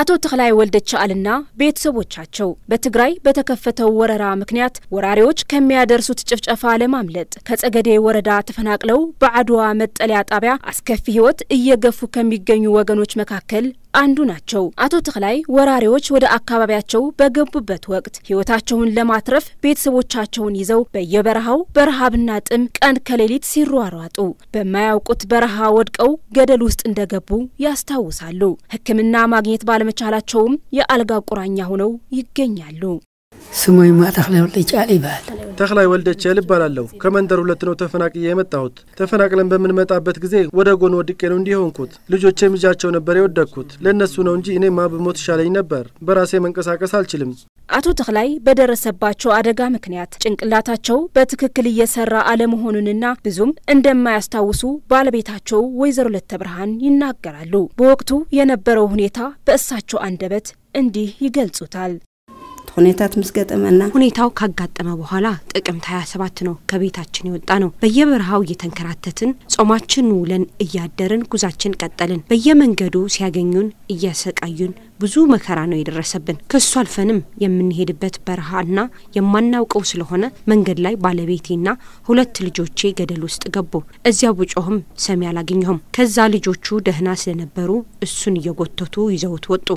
አቶ ተክላይ ወልደ ቻልና ቤተሰቦቻቸው በትግራይ በተከፈተው ወረራ ምክንያት ወራሪዎች ከሚያደርሱት ጭፍጨፋ ለማምለጥ ከጸገዴ ወረዳ ተፈናቅለው በአድዋ መጠለያ ጣቢያ አስከፊ ሕይወት እየገፉ ከሚገኙ ወገኖች መካከል አንዱ ናቸው። አቶ ተክላይ ወራሪዎች ወደ አካባቢያቸው በገቡበት ወቅት ሕይወታቸውን ለማትረፍ ቤተሰቦቻቸውን ይዘው በየበረሃው በረሃብና ጥም ቀን ከሌሊት ሲሯሯጡ በማያውቁት በረሃ ወድቀው ገደል ውስጥ እንደገቡ ያስታውሳሉ። ሕክምና ማግኘት ባለ ባለመቻላቸውም የአልጋ ቁራኛ ሆነው ይገኛሉ። ስሙ ማ ተክላይ ወልደ ቻል ይባል። ተክላይ ወልደ ቸል ይባላለሁ። ከመንደር ሁለት ነው ተፈናቅዬ የመጣሁት። ተፈናቅለን በምንመጣበት ጊዜ ወደ ጎን ወድቄ ነው እንዲህ ሆንኩት። ልጆቼም እጃቸው ነበር የወደኩት ለእነሱ ነው እንጂ እኔማ ብሞት ይሻለኝ ነበር። በራሴ መንቀሳቀስ አልችልም። አቶ ተክላይ በደረሰባቸው አደጋ ምክንያት ጭንቅላታቸው በትክክል እየሰራ አለመሆኑንና ብዙም እንደማያስታውሱ ባለቤታቸው ወይዘሮ ለተብርሃን ይናገራሉ። በወቅቱ የነበረው ሁኔታ በእሳቸው አንደበት እንዲህ ይገልጹታል። ሁኔታት ምስገጠመና ሁኔታው ካጋጠመ በኋላ ጥቅምት 27 ነው ከቤታችን የወጣ ነው። በየበረሃው እየተንከራተትን ጾማችን ውለን እያደርን ጉዛችን ቀጠልን። በየመንገዱ ሲያገኙን እያሰቃዩን ብዙ መከራ ነው የደረሰብን። ከሱ አልፈንም የምንሄድበት በረሃና የማናውቀው ስለሆነ መንገድ ላይ ባለቤቴና ሁለት ልጆቼ ገደል ውስጥ ገቡ። እዚያ ብጮህም ሰሚ አላገኘሁም። ከዛ ልጆቹ ደህና ስለነበሩ እሱን እየጎተቱ ይዘውት ወጡ።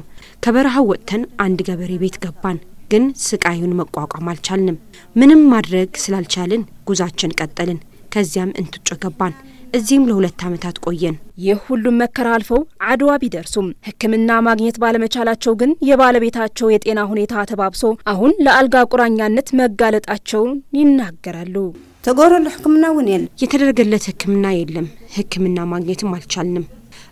ከበረሃው ወጥተን አንድ ገበሬ ቤት ገባን። ግን ስቃዩን መቋቋም አልቻልንም። ምንም ማድረግ ስላልቻልን ጉዛችን ቀጠልን። ከዚያም እንትጮ ገባን። እዚህም ለሁለት ዓመታት ቆየን። ይህ ሁሉም መከራ አልፈው አድዋ ቢደርሱም ሕክምና ማግኘት ባለመቻላቸው ግን የባለቤታቸው የጤና ሁኔታ ተባብሶ አሁን ለአልጋ ቁራኛነት መጋለጣቸውን ይናገራሉ። ተጎረሉ ሕክምና ውን የለም። የተደረገለት ሕክምና የለም። ሕክምና ማግኘትም አልቻልንም።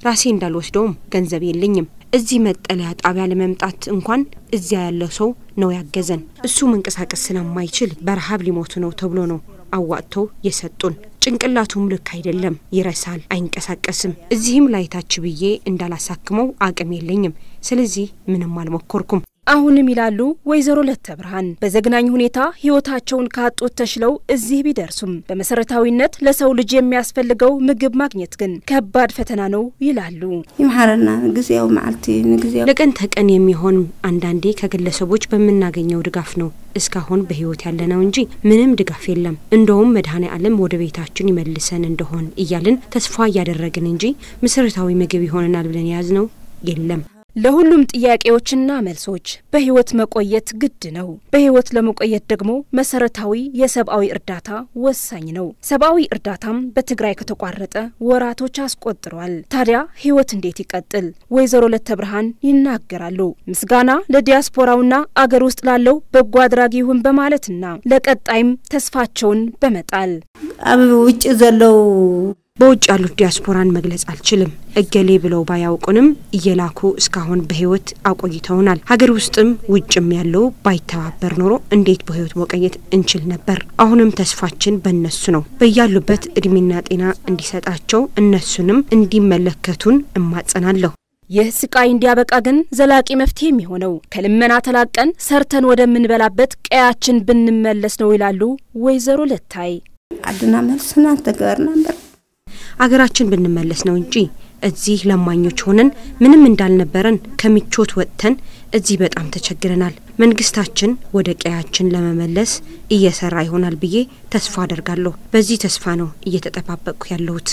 ራሴ እንዳልወስደውም ገንዘብ የለኝም። እዚህ መጠለያ ጣቢያ ለመምጣት እንኳን እዚያ ያለ ሰው ነው ያገዘን። እሱ መንቀሳቀስ ስለማይችል በረሃብ ሊሞቱ ነው ተብሎ ነው አዋጥተው የሰጡን። ጭንቅላቱም ልክ አይደለም፣ ይረሳል፣ አይንቀሳቀስም። እዚህም ላይታች ብዬ እንዳላሳክመው አቅም የለኝም። ስለዚህ ምንም አልሞከርኩም። አሁንም ይላሉ ወይዘሮ ለተ ብርሃን በዘግናኝ ሁኔታ ህይወታቸውን ካጡት ተሽለው እዚህ ቢደርሱም በመሰረታዊነት ለሰው ልጅ የሚያስፈልገው ምግብ ማግኘት ግን ከባድ ፈተና ነው ይላሉ። ይምሃረና ጊዜው መዓልቲ ንግዚያው ለቀን ተቀን የሚሆን አንዳንዴ ከግለሰቦች በምናገኘው ድጋፍ ነው እስካሁን በህይወት ያለ ነው እንጂ ምንም ድጋፍ የለም። እንደውም መድኃኔ ዓለም ወደ ቤታችን ይመልሰን እንደሆን እያልን ተስፋ እያደረግን እንጂ መሰረታዊ ምግብ ይሆነናል ብለን የያዝ ነው የለም። ለሁሉም ጥያቄዎችና መልሶች በህይወት መቆየት ግድ ነው። በህይወት ለመቆየት ደግሞ መሰረታዊ የሰብአዊ እርዳታ ወሳኝ ነው። ሰብአዊ እርዳታም በትግራይ ከተቋረጠ ወራቶች አስቆጥሯል። ታዲያ ህይወት እንዴት ይቀጥል? ወይዘሮ ለተብርሃን ይናገራሉ። ምስጋና ለዲያስፖራውና አገር ውስጥ ላለው በጎ አድራጊ ይሁን በማለትና ለቀጣይም ተስፋቸውን በመጣል አብ ውጭ ዘለው በውጭ ያሉት ዲያስፖራን መግለጽ አልችልም። እገሌ ብለው ባያውቁንም እየላኩ እስካሁን በህይወት አቆይተውናል። ሀገር ውስጥም ውጭም ያለው ባይተባበር ኖሮ እንዴት በህይወት መቆየት እንችል ነበር? አሁንም ተስፋችን በእነሱ ነው። በያሉበት እድሜና ጤና እንዲሰጣቸው እነሱንም እንዲመለከቱን እማጸናለሁ። ይህ ስቃይ እንዲያበቃ ግን ዘላቂ መፍትሄ የሚሆነው ከልመና ተላቀን ሰርተን ወደምንበላበት ቀያችን ብንመለስ ነው ይላሉ ወይዘሮ ለታይ አድና መልስና ተገር ነበር አገራችን ብንመለስ ነው እንጂ እዚህ ለማኞች ሆነን ምንም እንዳልነበረን ከምቾት ወጥተን እዚህ በጣም ተቸግረናል። መንግስታችን ወደ ቀያችን ለመመለስ እየሰራ ይሆናል ብዬ ተስፋ አደርጋለሁ። በዚህ ተስፋ ነው እየተጠባበቅኩ ያለሁት።